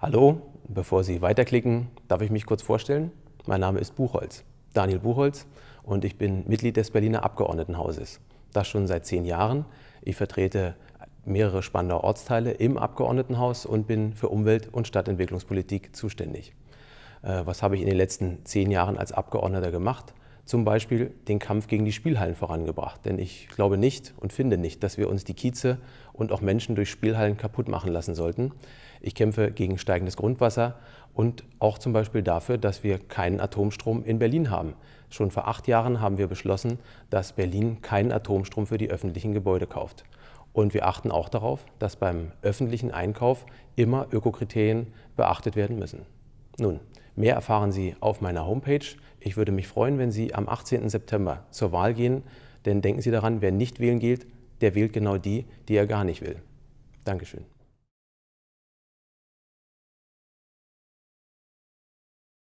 Hallo, bevor Sie weiterklicken, darf ich mich kurz vorstellen. Mein Name ist Buchholz, Daniel Buchholz, und ich bin Mitglied des Berliner Abgeordnetenhauses. Das schon seit zehn Jahren. Ich vertrete mehrere spannende Ortsteile im Abgeordnetenhaus und bin für Umwelt- und Stadtentwicklungspolitik zuständig. Äh, was habe ich in den letzten zehn Jahren als Abgeordneter gemacht? zum Beispiel den Kampf gegen die Spielhallen vorangebracht. Denn ich glaube nicht und finde nicht, dass wir uns die Kieze und auch Menschen durch Spielhallen kaputt machen lassen sollten. Ich kämpfe gegen steigendes Grundwasser und auch zum Beispiel dafür, dass wir keinen Atomstrom in Berlin haben. Schon vor acht Jahren haben wir beschlossen, dass Berlin keinen Atomstrom für die öffentlichen Gebäude kauft. Und wir achten auch darauf, dass beim öffentlichen Einkauf immer Ökokriterien beachtet werden müssen. Nun, Mehr erfahren Sie auf meiner Homepage. Ich würde mich freuen, wenn Sie am 18. September zur Wahl gehen, denn denken Sie daran, wer nicht wählen gilt, der wählt genau die, die er gar nicht will. Dankeschön.